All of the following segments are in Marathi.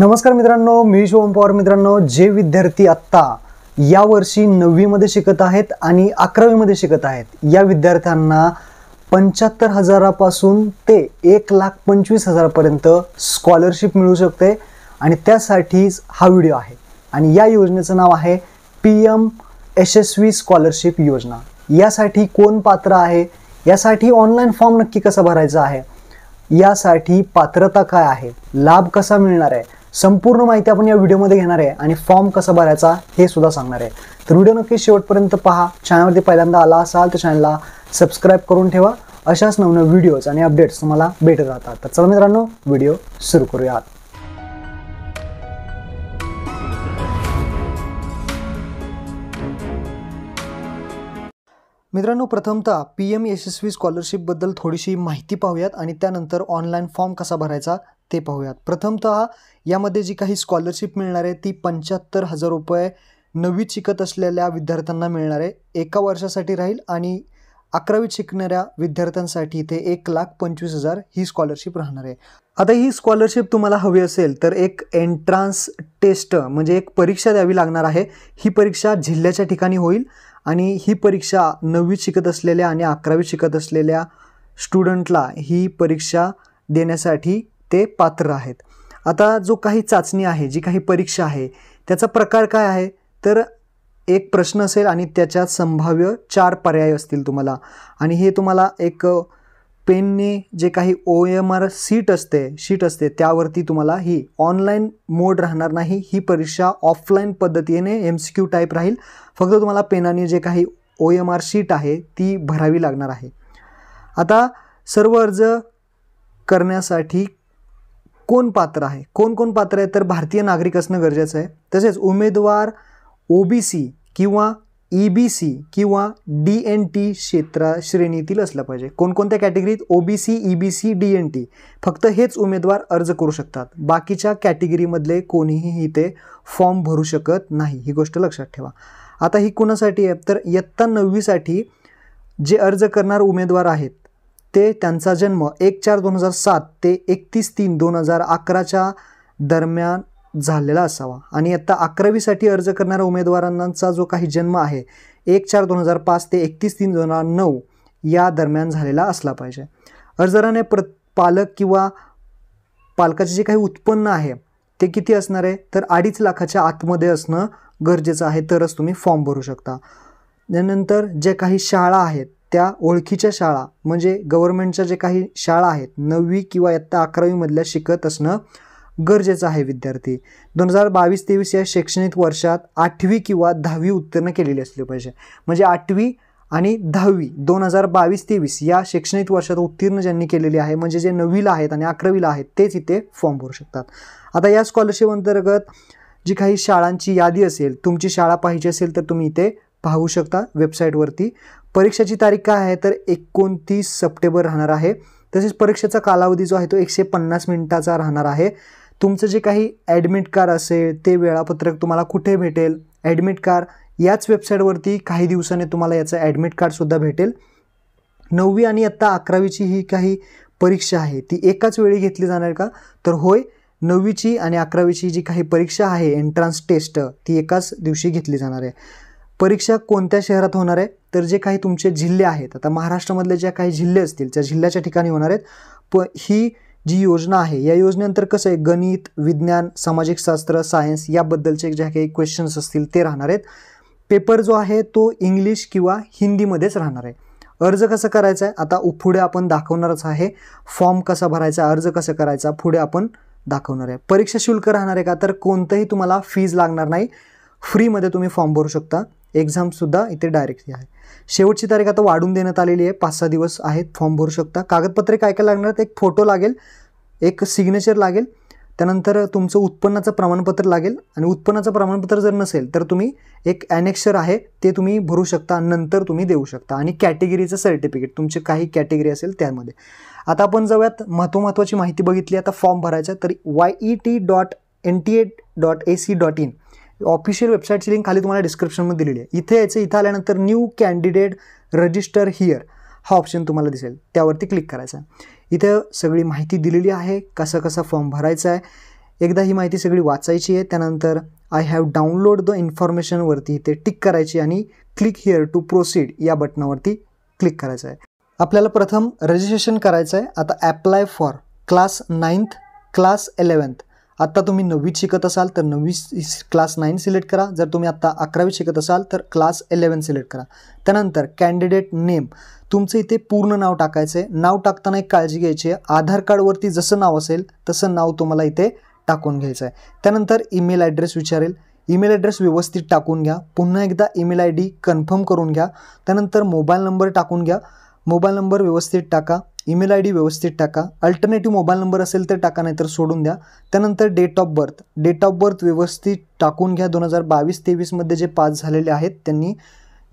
नमस्कार मित्रांनो मी पवार मित्रांनो जे विद्यार्थी आत्ता यावर्षी नववीमध्ये शिकत आहेत आणि अकरावीमध्ये शिकत आहेत या विद्यार्थ्यांना पंच्याहत्तर हजारापासून ते एक लाख पंचवीस हजारापर्यंत स्कॉलरशिप मिळू शकते आणि त्यासाठीच हा व्हिडिओ आहे आणि या योजनेचं नाव आहे पी एम यशस्वी स्कॉलरशिप योजना यासाठी कोण पात्र आहे यासाठी ऑनलाईन फॉर्म नक्की कसा भरायचा आहे यासाठी पात्रता काय आहे लाभ कसा मिळणार आहे संपूर्ण माहिती आपण या व्हिडिओमध्ये घेणार आहे आणि फॉर्म कसा भरायचा हे सुद्धा सांगणार आहे तर व्हिडिओ नक्की शेवटपर्यंत पहा चॅनलवरती पहिल्यांदा आला असाल तर चॅनलला सबस्क्राईब करून ठेवा अशाच नवनवीन व्हिडिओज आणि अपडेट्स तुम्हाला भेटत राहतात तर चला मित्रांनो व्हिडिओ सुरू करूयात मित्रांनो प्रथमतः पी एम यशस्वी स्कॉलरशिपबद्दल थोडीशी माहिती पाहूयात आणि त्यानंतर ऑनलाईन फॉर्म कसा भरायचा ते पाहूयात प्रथमत यामध्ये जी काही स्कॉलरशिप मिळणार आहे ती पंच्याहत्तर हजार रुपये नववीत शिकत असलेल्या विद्यार्थ्यांना मिळणार आहे एका वर्षासाठी राहील आणि अकरावीत शिकणाऱ्या विद्यार्थ्यांसाठी इथे एक लाख पंचवीस हजार ही स्कॉलरशिप राहणार आहे आता ही स्कॉलरशिप तुम्हाला हवी असेल तर एक एन्ट्रान्स टेस्ट म्हणजे एक परीक्षा द्यावी लागणार आहे ही परीक्षा जिल्ह्याच्या ठिकाणी होईल आणि ही परीक्षा नववीत शिकत असलेल्या आणि अकरावीत शिकत असलेल्या स्टुडंटला ही परीक्षा देण्यासाठी ते पात्र आहेत आता जो काही चाचणी आहे जी काही परीक्षा आहे त्याचा प्रकार काय आहे तर एक प्रश्न असेल आणि त्याच्यात संभाव्य चार पर्याय असतील तुम्हाला आणि हे तुम्हाला एक पेनने जे काही ओ एम आर सीट असते शीट असते त्यावरती तुम्हाला ही ऑनलाईन मोड राहणार नाही ही परीक्षा ऑफलाईन पद्धतीने एम सी क्यू टाईप राहील फक्त तुम्हाला पेनाने जे काही ओ एम आर शीट आहे ती भरावी लागणार आहे आता सर्व अर्ज करण्यासाठी कोण पात्र आहे कोण कोण पात्र आहे तर भारतीय नागरिक असणं गरजेचं आहे तसेच उमेदवार ओ बी सी किंवा ई बी सी किंवा डी एन टी क्षेत्रा श्रेणीतील असलं पाहिजे कोणकोणत्या कॅटेगरीत O B C E B C D N T फक्त हेच उमेदवार अर्ज करू शकतात बाकीच्या कॅटेगरीमधले कोणीही इथे फॉर्म भरू शकत नाही ही गोष्ट लक्षात ठेवा आता ही कुणासाठी आहे तर इयत्ता नववीसाठी जे अर्ज करणार उमेदवार आहेत ते त्यांचा जन्म एक चार दोन हजार सात ते एकतीस तीन दोन हजार अकराच्या दरम्यान झालेला असावा आणि आत्ता अकरावीसाठी अर्ज करणाऱ्या उमेदवारांचा जो काही जन्म आहे एक चार दोन हजार पाच ते एकतीस तीन दोन हजार नऊ या दरम्यान झालेला असला पाहिजे अर्जदाराने प्र पालक किंवा पालकाचे जे काही उत्पन्न आहे ते किती असणार आहे तर अडीच लाखाच्या आतमध्ये असणं गरजेचं आहे तरच तुम्ही फॉर्म भरू शकता त्यानंतर जे काही शाळा आहेत त्या ओळखीच्या शाळा म्हणजे गव्हर्मेंटच्या जे काही शाळा आहेत नववी किंवा इयत्ता अकरावीमधल्या शिकत असणं गरजेचं आहे विद्यार्थी दोन हजार बावीस तेवीस या शैक्षणिक वर्षात आठवी किंवा दहावी उत्तीर्ण केलेली असली पाहिजे म्हणजे आठवी आणि दहावी दोन हजार बावीस तेवीस या शैक्षणिक वर्षात उत्तीर्ण ज्यांनी केलेली आहे म्हणजे जे नववीला आहेत आणि अकरावीला आहेत तेच इथे फॉर्म भरू शकतात आता या स्कॉलरशिप अंतर्गत जी काही शाळांची यादी असेल तुमची शाळा पाहिजे असेल तर तुम्ही इथे पाहू शकता वेबसाईटवरती परीक्षेची तारीख काय आहे तर एकोणतीस सप्टेंबर राहणार आहे तसेच परीक्षेचा कालावधी जो आहे तो एकशे पन्नास मिनिटाचा राहणार आहे तुमचं जे काही ॲडमिट कार्ड असेल ते वेळापत्रक तुम्हाला कुठे भेटेल ॲडमिट कार्ड याच वेबसाईटवरती काही दिवसाने तुम्हाला याचं ॲडमिट कार्डसुद्धा भेटेल नववी आणि आत्ता अकरावीची ही काही परीक्षा आहे ती एकाच वेळी घेतली जाणार का तर होय नववीची आणि अकरावीची जी काही परीक्षा आहे एन्ट्रान्स टेस्ट ती एकाच दिवशी घेतली जाणार आहे परीक्षा कोणत्या शहरात होणार आहे तर जे काही तुमचे जिल्हे आहेत आता महाराष्ट्रामधले ज्या काही जिल्हे असतील त्या जिल्ह्याच्या ठिकाणी होणार आहेत प ही जी योजना आहे या योजनेनंतर कसं आहे गणित विज्ञान सामाजिक शास्त्र सायन्स याबद्दलचे ज्या काही क्वेश्चन्स असतील ते राहणार आहेत पेपर जो आहे तो इंग्लिश किंवा हिंदीमध्येच राहणार आहे अर्ज कसा करायचा आहे आता पुढे आपण दाखवणारच आहे फॉर्म कसा भरायचा अर्ज कसा करायचा पुढे आपण दाखवणार आहे परीक्षा शुल्क राहणार आहे का तर कोणतंही तुम्हाला फीज लागणार नाही फ्रीमध्ये तुम्ही फॉर्म भरू शकता एक्झामसुद्धा इथे डायरेक्टली आहे शेवटची तारीख आता वाढून देण्यात आलेली आहे पाच सहा दिवस आहेत फॉर्म भरू शकता कागदपत्रे काय काय लागणार एक फोटो लागेल एक सिग्नेचर लागेल त्यानंतर तुमचं उत्पन्नाचं प्रमाणपत्र लागेल आणि उत्पन्नाचं प्रमाणपत्र जर नसेल तर तुम्ही एक ॲनेक्शर आहे ते तुम्ही भरू शकता नंतर तुम्ही देऊ शकता आणि कॅटेगरीचं सर्टिफिकेट तुमचे काही कॅटेगरी असेल त्यामध्ये आता आपण जाऊयात महत्त्व महत्त्वाची माहिती बघितली आता फॉर्म भरायचा तर Y E T dot N T A dot A C dot in official वेबसाईटची लिंक खाली तुम्हाला डिस्क्रिप्शनमध्ये दिलेली आहे इथे यायचं इथं आल्यानंतर न्यू कॅन्डिडेट रजिस्टर हिअर हा ऑप्शन तुम्हाला दिसेल त्यावरती क्लिक करायचा आहे इथं सगळी माहिती दिलेली आहे कसा कसा फॉर्म भरायचा आहे एकदा ही माहिती सगळी वाचायची आहे त्यानंतर आय हॅव डाउनलोड द इन्फॉर्मेशनवरती इथे टिक करायची आणि क्लिक हिअर टू प्रोसीड या बटनावरती क्लिक करायचं आहे आपल्याला प्रथम रजिस्ट्रेशन करायचं आहे आता apply for class ninth class eleventh आत्ता तुम्ही नववीत शिकत असाल तर नववी क्लास नाईन सिलेक्ट करा जर तुम्ही आत्ता अकरावीत शिकत असाल तर क्लास इलेवन सिलेक्ट करा त्यानंतर कॅन्डिडेट नेम तुमचं इथे पूर्ण नाव टाकायचं आहे नाव टाकताना एक काळजी घ्यायची आहे आधार कार्डवरती जसं नाव असेल तसं नाव तुम्हाला इथे टाकून घ्यायचं आहे त्यानंतर ईमेल ॲड्रेस विचारेल ईमेल ॲड्रेस व्यवस्थित टाकून घ्या पुन्हा एकदा ईमेल आय डी कन्फर्म करून घ्या त्यानंतर मोबाईल नंबर टाकून घ्या मोबाईल नंबर व्यवस्थित टाका ईमेल आय डी व्यवस्थित टाका अल्टरनेटिव्ह मोबाईल नंबर असेल तर टाका नाहीतर सोडून द्या त्यानंतर date of birth date of birth व्यवस्थित टाकून घ्या दोन हजार बावीस तेवीसमध्ये जे पास झालेले आहेत त्यांनी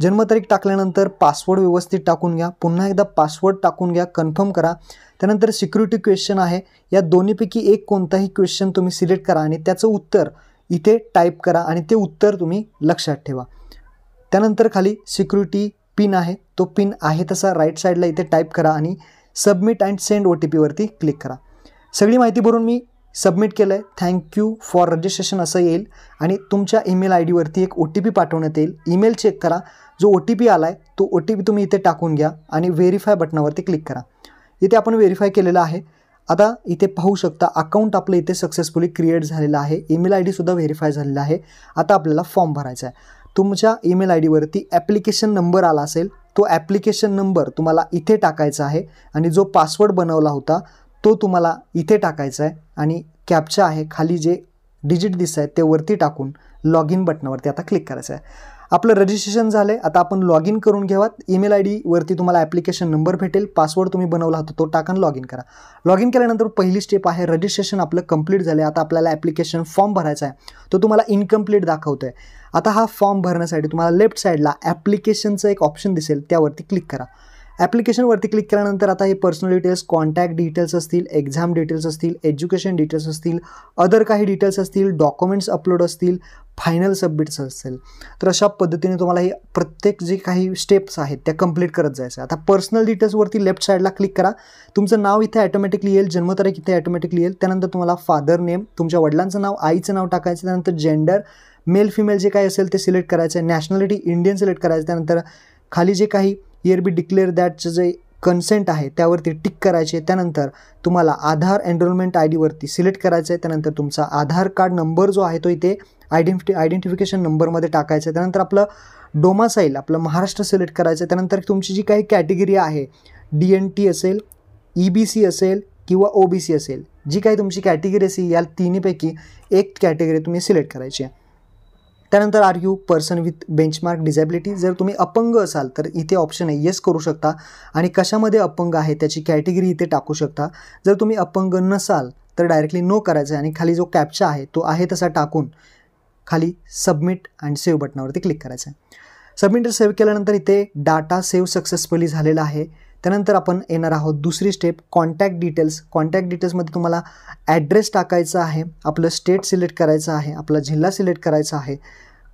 जन्मतारीख टाकल्यानंतर पासवर्ड व्यवस्थित टाकून घ्या पुन्हा एकदा पासवर्ड टाकून घ्या कन्फर्म करा त्यानंतर सिक्युरिटी क्वेश्चन आहे या दोन्हीपैकी एक कोणताही क्वेश्चन तुम्ही सिलेक्ट करा आणि त्याचं उत्तर इथे टाईप करा आणि ते उत्तर तुम्ही लक्षात ठेवा त्यानंतर खाली सिक्युरिटी पिन आहे तो पिन आहे तसा राईट साईडला इथे टाईप करा आणि submit and send O T पीवरती क्लिक करा सगळी माहिती भरून मी सबमिट केलं आहे थँक्यू फॉर रजिस्ट्रेशन असं येईल आणि तुमच्या ईमेल आय डीवरती एक ओ टी पी पाठवण्यात येईल ईमेल चेक करा जो ओ टी पी आला आहे तो ओ टी पी तुम्ही इथे टाकून घ्या आणि व्हेरीफाय बटनावरती क्लिक करा इथे आपण व्हेरीफाय केलेलं आहे आता इथे पाहू शकता अकाउंट आपलं इथे सक्सेसफुली क्रिएट झालेलं आहे ईमेल आय डीसुद्धा व्हेरीफाय झालेला आहे आता आपल्याला फॉर्म भरायचा आहे तुमच्या ईमेल आय डीवरती ॲप्लिकेशन नंबर आला असेल तो ॲप्लिकेशन नंबर तुम्हाला इथे टाकायचा आहे आणि जो पासवर्ड बनवला होता तो तुम्हाला इथे टाकायचा आहे आणि कॅपचा आहे खाली जे डिजिट दिसत आहेत ते वरती टाकून लॉग इन बटनावरती आता क्लिक करायचं आहे आपलं रजिस्ट्रेशन झालं आहे आता आपण लॉग इन करून घ्यावात ईमेल आय डीवरती तुम्हाला ॲप्लिकेशन नंबर भेटेल पासवर्ड तुम्ही बनवला होता तो टाकून लॉग इन करा लॉग इन केल्यानंतर पहिली स्टेप आहे रजिस्ट्रेशन आपलं कंप्लीट झालं आता आपल्याला ॲप्लिकेशन फॉर्म भरायचा आहे तो तुम्हाला इनकम्प्लीट दाखवतो आहे आता हा फॉर्म भरण्यासाठी तुम्हाला लेफ्ट साईडला ॲप्लिकेशनचं एक ऑप्शन दिसेल त्यावरती क्लिक करा ॲप्लिकेशनवरती क्लिक केल्यानंतर आता हे पर्सनल डिटेल्स कॉन्टॅक्ट डिटेल्स असतील एक्झाम डिटेल्स असतील एज्युकेशन डिटेल्स असतील अदर काही डिटेल्स असतील डॉक्युमेंट्स अपलोड असतील फायनल सबमिट्स असेल तर अशा पद्धतीने तुम्हाला हे प्रत्येक जे काही स्टेप्स आहेत त्या कंप्लीट करत जायचं आता पर्सनल डिटेल्सवरती लेफ्ट साईडला क्लिक करा तुमचं नाव इथे ॲटोमॅटिकली येईल जन्मतारीख इथे ॲटोमॅटिकली येईल त्यानंतर तुम्हाला फादर नेम तुमच्या वडिलांचं नाव आईचं नाव टाकायचं त्यानंतर जेंडर मेल फिमेल जे काही असेल ते सिलेक्ट करायचं आहे नॅशनॅलिटी इंडियन सिलेक्ट करायचं त्यानंतर खाली जे काही इयर बी डिक्लेअर दॅटचं जे कन्सेंट आहे त्यावरती टिक करायचे त्यानंतर तुम्हाला आधार एनरोलमेंट आय डीवरती सिलेक्ट करायचं आहे त्यानंतर तुमचा आधार कार्ड नंबर जो आहे तो इथे आयडेंटी आयडेंटिफिकेशन नंबरमध्ये टाकायचं आहे त्यानंतर आपलं डोमासाईल आपलं महाराष्ट्र सिलेक्ट करायचं आहे त्यानंतर तुमची जी काही कॅटेगरी आहे डी एन टी असेल ई बी सी असेल किंवा ओ बी सी असेल जी काही तुमची कॅटेगरी असेल या तिन्हीपैकी एक कॅटेगरी तुम्ही सिलेक्ट करायची आहे त्यानंतर are you person with benchmark disability जर तुम्ही अपंग असाल तर इथे ऑप्शन आहे येस करू शकता आणि कशामध्ये अपंग आहे त्याची कॅटेगरी इथे टाकू शकता जर तुम्ही अपंग नसाल तर डायरेक्टली नो करायचं आहे आणि खाली जो कॅप्चा आहे तो आहे तसा टाकून खाली सबमिट अँड सेव्ह बटनावरती क्लिक करायचं आहे सबमिट सेव्ह केल्यानंतर इथे डाटा सेव्ह सक्सेसफुली झालेला आहे त्यानंतर आपण येणार आहोत दुसरी स्टेप कॉन्टॅक्ट डिटेल्स कॉन्टॅक्ट डिटेल्समध्ये तुम्हाला ॲड्रेस टाकायचा आहे आपलं स्टेट सिलेक्ट करायचं आहे आपला जिल्हा सिलेक्ट करायचा आहे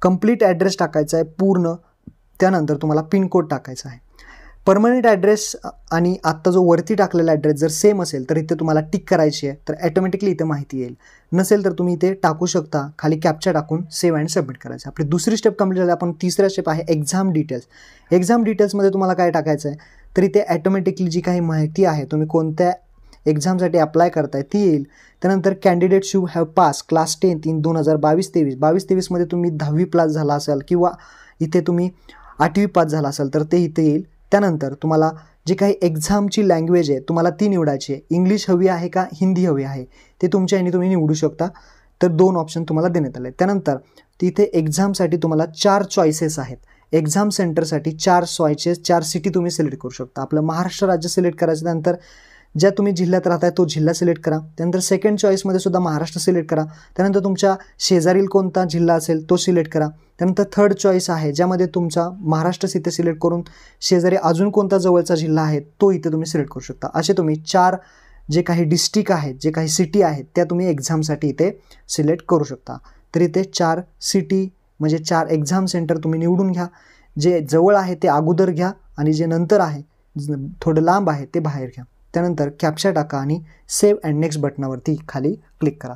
कंप्लीट ॲड्रेस टाकायचा आहे पूर्ण त्यानंतर तुम्हाला पिनकोड टाकायचा आहे परमनंट ॲड्रेस आणि आत्ता जो वरती टाकलेला ॲड्रेस जर सेम असेल तर इथे तुम्हाला टिक करायची आहे तर ॲटोमॅटिकली इथे माहिती येईल नसेल तर तुम्ही इथे टाकू शकता खाली कॅप्चर टाकून सेव्ह अँड सबमिट करायचं आपली दुसरी स्टेप कंप्लीट झाली आपण तिसरा स्टेप आहे एक्झाम डिटेल्स एक्झाम डिटेल्समध्ये तुम्हाला काय टाकायचं आहे तर इथे ॲटोमॅटिकली जी काही माहिती आहे तुम्ही कोणत्या एक्झामसाठी अप्लाय करताय ती येईल त्यानंतर candidates should have pass class ten in दोन हजार बावीस तेवीस बावीस तेवीसमध्ये तुम्ही दहावी पास झाला असाल किंवा इथे तुम्ही आठवी पास झाला असाल तर ते इथे येईल त्यानंतर तुम्हाला जे काही एक्झामची लँग्वेज आहे तुम्हाला ती निवडायची आहे इंग्लिश हवी आहे का हिंदी हवी आहे ते तुमच्या यांनी तुम्ही निवडू शकता तर दोन ऑप्शन तुम्हाला देण्यात आले त्यानंतर तिथे एक्झामसाठी तुम्हाला चार चॉईसेस आहेत एक्झाम सेंटरसाठी चार चॉईसेस चार सिटी तुम्ही सिलेक्ट करू शकता आपलं महाराष्ट्र राज्य सिलेक्ट करायचं त्यानंतर ज्या तुम्ही जिल्ह्यात राहताय तो जिल्हा सिलेक्ट करा त्यानंतर सेकंड चॉईसमध्ये सुद्धा महाराष्ट्र सिलेक्ट करा त्यानंतर तुमच्या शेजारील कोणता जिल्हा असेल तो सिलेक्ट करा त्यानंतर थर्ड चॉईस आहे ज्यामध्ये तुमचा महाराष्ट्र इथे सिलेक्ट करून शेजारी अजून कोणता जवळचा जिल्हा आहे तो इथे तुम्ही सिलेक्ट करू शकता असे तुम्ही चार जे काही डिस्ट्रिक्ट आहेत जे काही सिटी आहेत त्या तुम्ही एक्झामसाठी इथे सिलेक्ट करू शकता तर इथे चार सिटी म्हणजे चार एक्झाम सेंटर तुम्ही निवडून घ्या जे जवळ आहे ते अगोदर घ्या आणि जे नंतर आहे थोडं लांब आहे ते बाहेर घ्या त्यानंतर कॅप्शा टाका आणि सेव्ह अँड नेक्स्ट बटनावरती खाली क्लिक करा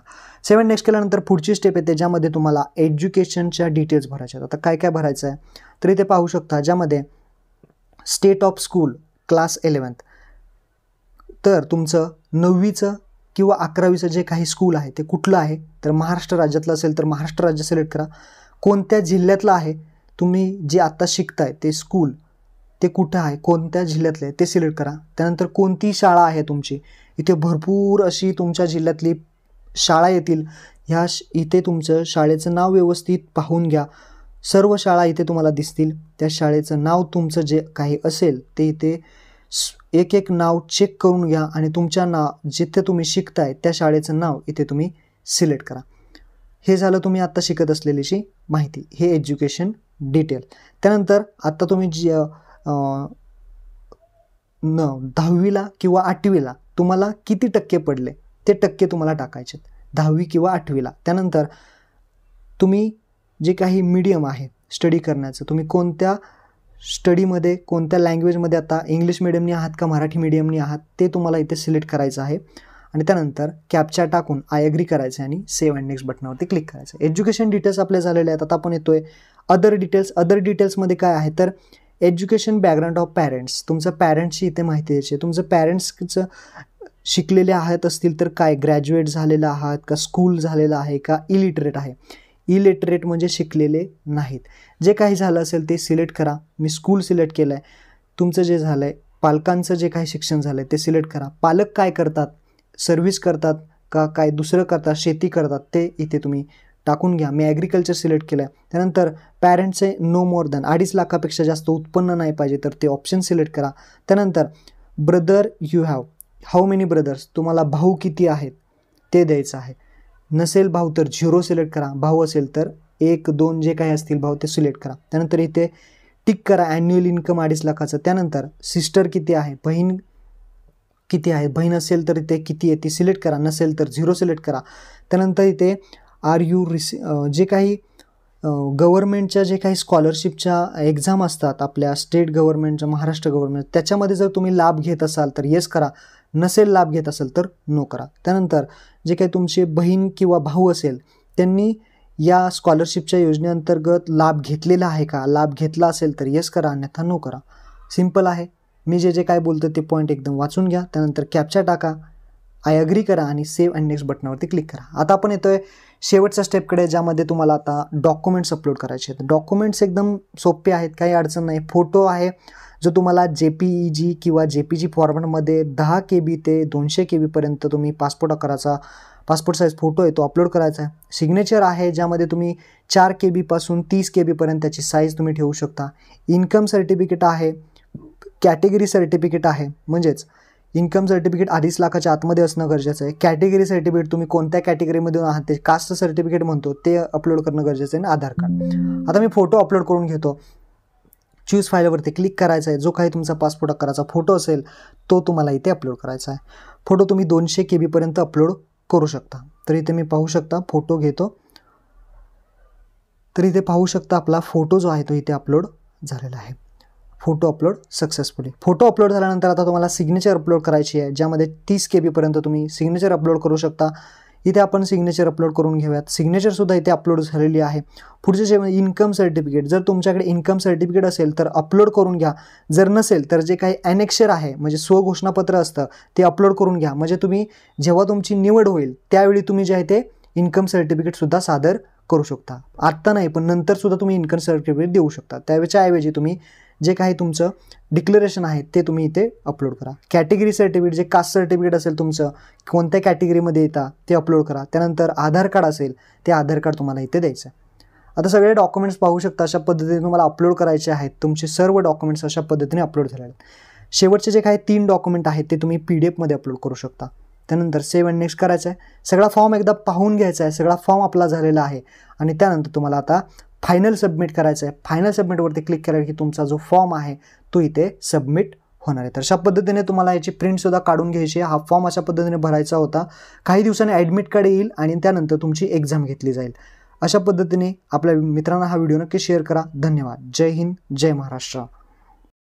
सेव्ह अँड नेक्स्ट केल्यानंतर पुढची स्टेप येते ज्यामध्ये तुम्हाला एज्युकेशनच्या डिटेल्स भरायच्या आहेत आता काय काय भरायचं आहे तरी ते पाहू शकता ज्यामध्ये state of school class eleventh तर तुमचं नववीचं किंवा अकरावीचं जे काही स्कूल आहे ते कुठलं आहे तर महाराष्ट्र राज्यातलं असेल तर महाराष्ट्र राज्य सिलेक्ट करा कोणत्या जिल्ह्यातलं आहे तुम्ही जे आत्ता शिकताय ते स्कूल ते कुठं आहे कोणत्या जिल्ह्यातले ते सिलेक्ट करा त्यानंतर कोणती शाळा आहे तुमची इथे भरपूर अशी तुमच्या जिल्ह्यातली शाळा येतील ह्या इथे तुमचं शाळेचं नाव व्यवस्थित पाहून घ्या सर्व शाळा इथे तुम्हाला दिसतील त्या शाळेचं नाव तुमचं जे काही असेल ते इथे एक एक नाव चेक करून घ्या आणि तुमच्या नाव जिथे तुम्ही शिकताय त्या शाळेचं नाव इथे तुम्ही सिलेक्ट करा हे झालं तुम्ही आत्ता शिकत असलेलीची माहिती हे एज्युकेशन डिटेल त्यानंतर आत्ता तुम्ही जी न दहावीला किंवा आठवीला तुम्हाला किती टक्के पडले ते टक्के तुम्हाला टाकायचे दहावी किंवा आठवीला त्यानंतर तुम्ही जे काही मीडियम आहे स्टडी करण्याचं तुम्ही कोणत्या स्टडीमध्ये कोणत्या लँग्वेजमध्ये आता इंग्लिश मिडियमनी आहात का मराठी मिडियमनी आहात ते तुम्हाला इथे सिलेक्ट करायचं आहे आणि त्यानंतर कॅपच्या टाकून आय अग्री करायचं आणि सेव्ह अँड नेक्स्ट बटनावरती क्लिक करायचं एज्युकेशन डिटेल्स आपले झालेले आहेत आता आपण येतोय अदर डिटेल्स अदर डिटेल्समध्ये काय आहे तर एज्युकेशन बॅकग्राऊंड ऑफ पॅरेंट्स तुमचं पॅरेंट्सची इथे माहिती द्यायची तुमचं पॅरेंट्सचं शिकलेले आहेत असतील तर काय ग्रॅज्युएट झालेलं आहात का स्कूल झालेलं आहे का इलिटरेट आहे इलिटरेट म्हणजे शिकलेले नाहीत जे काही झालं असेल ते सिलेक्ट करा मी स्कूल सिलेक्ट केलं आहे तुमचं जे झालं आहे पालकांचं जे काही शिक्षण झालं आहे ते सिलेक्ट करा पालक काय करतात सर्व्हिस करतात का काय दुसरं करतात शेती करतात ते इथे तुम्ही टाकून घ्या मी ॲग्रिकल्चर सिलेक्ट केलं आहे त्यानंतर पॅरेंट्सचे नो मोर दॅन अडीच लाखापेक्षा जास्त उत्पन्न नाही पाहिजे तर ते ऑप्शन सिलेक्ट करा त्यानंतर brother you have how many brothers तुम्हाला भाऊ किती आहेत ते द्यायचं आहे नसेल भाऊ तर झिरो सिलेक्ट करा भाऊ असेल तर एक दोन जे काही असतील भाऊ ते सिलेक्ट करा त्यानंतर इथे टिक करा ॲन्युअल इन्कम अडीच लाखाचं त्यानंतर सिस्टर किती आहे बहीण किती आहे बहीण असेल तर इथे किती आहे ती सिलेक्ट करा नसेल तर झिरो सिलेक्ट करा त्यानंतर इथे आर यू रिसि जे काही गव्हर्मेंटच्या जे काही स्कॉलरशिपच्या एक्झाम असतात आपल्या स्टेट गव्हर्मेंटच्या महाराष्ट्र गव्हर्मेंट त्याच्यामध्ये जर तुम्ही लाभ घेत असाल तर येस करा नसेल लाभ घेत असेल तर नो करा त्यानंतर जे काही तुमचे बहीण किंवा भाऊ असेल त्यांनी या स्कॉलरशिपच्या योजनेअंतर्गत लाभ घेतलेला आहे का लाभ घेतला असेल तर येस करा अन्यथा नो करा सिम्पल आहे मी जे जे काय बोलतो ते पॉईंट एकदम वाचून घ्या त्यानंतर कॅप्चा टाका आय अग्री करा आणि सेव्ह अँड नेक्स्ट बटनावरती क्लिक करा आता आपण आहे शेवटच्या स्टेपकडे ज्यामध्ये तुम्हाला आता डॉक्युमेंट्स अपलोड करायचे आहेत डॉक्युमेंट्स एकदम सोपे आहेत काही अडचण नाही फोटो आहे जो तुम्हाला जे पी ई जी किंवा जे पी जी फॉर्मॅटमध्ये दहा के बी ते दोनशे के बीपर्यंत तुम्ही पासपोर्ट आकाराचा पासपोर्ट साईज फोटो आहे तो अपलोड करायचा आहे सिग्नेचर आहे ज्यामध्ये तुम्ही चार के बीपासून तीस के बीपर्यंत त्याची साईज तुम्ही ठेवू शकता इन्कम सर्टिफिकेट आहे कॅटेगरी सर्टिफिकेट आहे म्हणजेच इन्कम सर्टिफिकेट अडीच लाखाच्या आतमध्ये असणं गरजेचं आहे कॅटेगरी सर्टिफिकेट तुम्ही कोणत्या कॅटेगरीमध्ये आहात ते कास्ट सर्टिफिकेट म्हणतो ते अपलोड करणं गरजेचं आहे ना आधार कार्ड आता मी फोटो अपलोड करून घेतो चूज फाईलवरती क्लिक करायचं आहे जो काही तुमचा पासपोर्ट अकराचा फोटो असेल तो तुम्हाला इथे अपलोड करायचा आहे फोटो तुम्ही दोनशे के बीपर्यंत अपलोड करू शकता तर इथे मी पाहू शकता फोटो घेतो तर इथे पाहू शकता आपला फोटो जो आहे तो इथे अपलोड झालेला आहे photo upload successfully photo upload झाल्यानंतर आता तुम्हाला सिग्नेचर अपलोड करायची आहे ज्यामध्ये तीस के बीपर्यंत तुम्ही सिग्नेचर अपलोड करू शकता इथे आपण सिग्नेचर अपलोड करून घेऊयात सिग्नेचरसुद्धा इथे अपलोड झालेली आहे पुढचे जे इन्कम सर्टिफिकेट जर तुमच्याकडे इन्कम सर्टिफिकेट असेल तर अपलोड करून घ्या जर नसेल तर जे काही ॲनेक्शर आहे म्हणजे स्वघोषणापत्र असतं ते अपलोड करून घ्या म्हणजे तुम्ही जेव्हा तुमची निवड होईल त्यावेळी तुम्ही जे आहे ते इन्कम सर्टिफिकेटसुद्धा सादर करू शकता आत्ता नाही पण नंतरसुद्धा तुम्ही इन्कम सर्टिफिकेट देऊ शकता त्यावेळेच्या ऐवजी तुम्ही जे काही तुमचं डिक्लेरेशन आहे ते तुम्ही इथे अपलोड करा कॅटेगरी सर्टिफिकेट जे कास्ट सर्टिफिकेट असेल तुमचं कोणत्या कॅटेगरीमध्ये येता ते अपलोड करा त्यानंतर आधार कार्ड असेल ते आधार कार्ड तुम्हाला इथे द्यायचं आता सगळे डॉक्युमेंट्स पाहू शकता अशा पद्धतीने तुम्हाला अपलोड करायचे आहेत तुमचे सर्व डॉक्युमेंट्स अशा पद्धतीने अपलोड झाले आहेत शेवटचे जे काही तीन डॉक्युमेंट आहेत ते तुम्ही पी डी एफमध्ये अपलोड करू शकता त्यानंतर सेव्ह अँड नेक्स्ट करायचं आहे सगळा फॉर्म एकदा पाहून घ्यायचा आहे सगळा फॉर्म आपला झालेला आहे आणि त्यानंतर तुम्हाला आता फायनल सबमिट करायचं आहे फायनल सबमिटवरती क्लिक करा की तुमचा जो फॉर्म आहे तो इथे सबमिट होणार आहे तर अशा पद्धतीने तुम्हाला याची प्रिंटसुद्धा काढून घ्यायची आहे हा फॉर्म अशा पद्धतीने भरायचा होता काही दिवसांनी ॲडमिट कार्ड येईल आणि त्यानंतर तुमची एक्झाम घेतली जाईल अशा पद्धतीने आपल्या मित्रांना हा व्हिडिओ नक्की शेअर करा धन्यवाद जय हिंद जय महाराष्ट्र